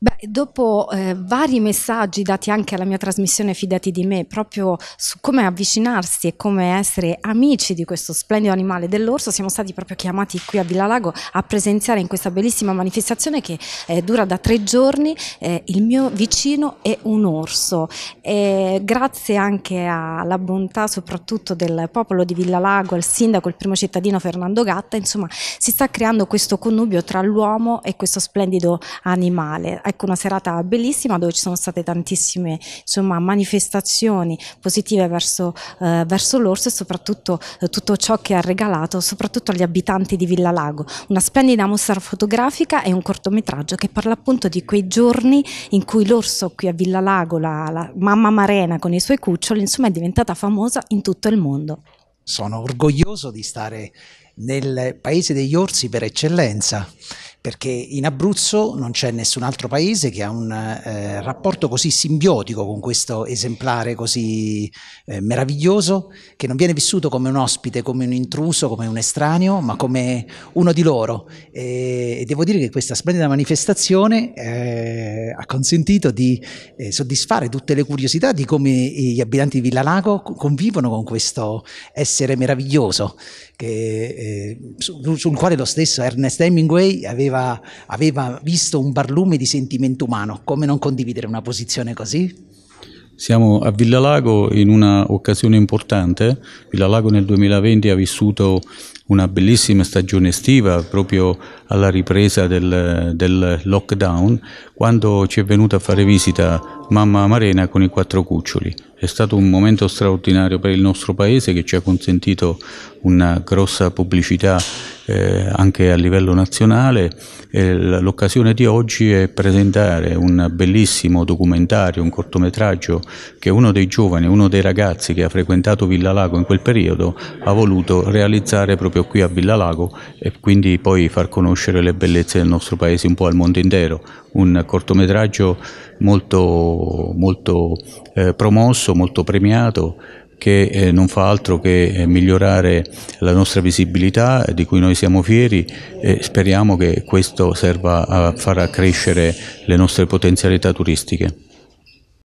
Beh, dopo eh, vari messaggi dati anche alla mia trasmissione Fidati di me, proprio su come avvicinarsi e come essere amici di questo splendido animale dell'orso, siamo stati proprio chiamati qui a Villalago a presenziare in questa bellissima manifestazione che eh, dura da tre giorni. Eh, il mio vicino è un orso. E grazie anche alla bontà soprattutto del popolo di Villalago, al sindaco, il primo cittadino Fernando Gatta, insomma si sta creando questo connubio tra l'uomo e questo splendido animale ecco, una serata bellissima dove ci sono state tantissime insomma, manifestazioni positive verso, eh, verso l'orso e soprattutto eh, tutto ciò che ha regalato soprattutto agli abitanti di Villa Lago. Una splendida mostra fotografica e un cortometraggio che parla appunto di quei giorni in cui l'orso qui a Villa Lago, la, la mamma marena con i suoi cuccioli, insomma è diventata famosa in tutto il mondo. Sono orgoglioso di stare nel paese degli orsi per eccellenza perché in Abruzzo non c'è nessun altro paese che ha un eh, rapporto così simbiotico con questo esemplare così eh, meraviglioso, che non viene vissuto come un ospite, come un intruso, come un estraneo, ma come uno di loro. E, e devo dire che questa splendida manifestazione eh, ha consentito di eh, soddisfare tutte le curiosità di come gli abitanti di Villa Lago convivono con questo essere meraviglioso, che, eh, sul, sul quale lo stesso Ernest Hemingway aveva aveva, aveva visto un barlume di sentimento umano. Come non condividere una posizione così? Siamo a Villalago in una occasione importante. Villalago nel 2020 ha vissuto una bellissima stagione estiva proprio alla ripresa del, del, lockdown, quando ci è venuta a fare visita mamma Marena con i quattro cuccioli. È stato un momento straordinario per il nostro paese che ci ha consentito una grossa pubblicità eh, anche a livello nazionale. Eh, l'occasione di oggi è presentare un bellissimo documentario, un cortometraggio che uno dei giovani, uno dei ragazzi che ha frequentato Villa Lago in quel periodo ha voluto realizzare proprio qui a Villa Lago e quindi poi far conoscere le bellezze del nostro paese un po' al mondo intero. Un cortometraggio molto, molto eh, promosso, molto premiato che eh, non fa altro che eh, migliorare la nostra visibilità, eh, di cui noi siamo fieri e speriamo che questo serva a far crescere le nostre potenzialità turistiche.